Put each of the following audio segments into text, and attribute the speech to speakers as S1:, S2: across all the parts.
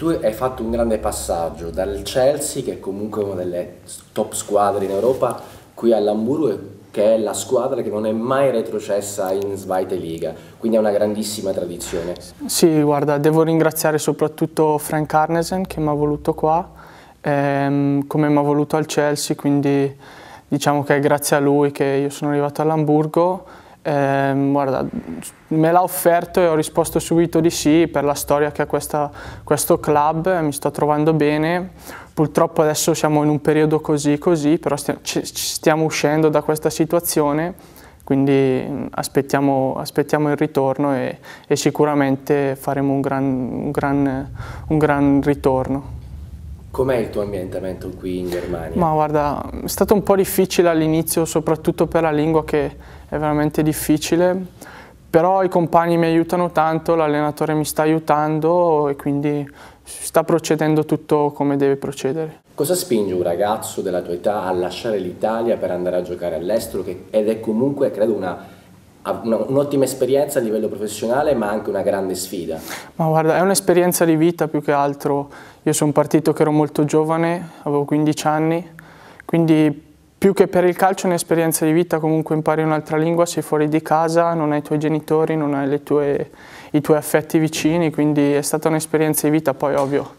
S1: Tu hai fatto un grande passaggio dal Chelsea, che è comunque una delle top squadre in Europa, qui all'Hamburgo, che è la squadra che non è mai retrocessa in Zweite Liga, quindi è una grandissima tradizione.
S2: Sì, guarda, devo ringraziare soprattutto Frank Arnesen che mi ha voluto qua, ehm, come mi ha voluto al Chelsea, quindi diciamo che è grazie a lui che io sono arrivato all'Hamburgo eh, guarda, me l'ha offerto e ho risposto subito di sì per la storia che ha questa, questo club, mi sto trovando bene. Purtroppo adesso siamo in un periodo così così, però stiamo, ci, stiamo uscendo da questa situazione, quindi mm, aspettiamo, aspettiamo il ritorno e, e, sicuramente faremo un gran, un gran, un gran ritorno.
S1: Com'è il tuo ambientamento qui in Germania? Ma
S2: guarda, è stato un po' difficile all'inizio, soprattutto per la lingua che è veramente difficile, però i compagni mi aiutano tanto, l'allenatore mi sta aiutando e quindi sta procedendo tutto come deve procedere. Cosa spinge
S1: un ragazzo della tua età a lasciare l'Italia per andare a giocare all'estero ed è comunque, credo, una un'ottima esperienza a livello professionale ma anche una grande sfida.
S2: Ma guarda, è un'esperienza di vita più che altro. Io sono partito che ero molto giovane, avevo 15 anni, quindi più che per il calcio è un'esperienza di vita, comunque impari un'altra lingua, sei fuori di casa, non hai i tuoi genitori, non hai tue, i tuoi affetti vicini, quindi è stata un'esperienza di vita, poi ovvio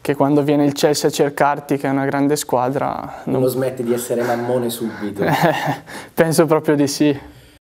S2: che quando viene il Chelsea a cercarti, che è una grande squadra... Non, non lo smetti
S1: di essere mammone subito.
S2: penso proprio di sì.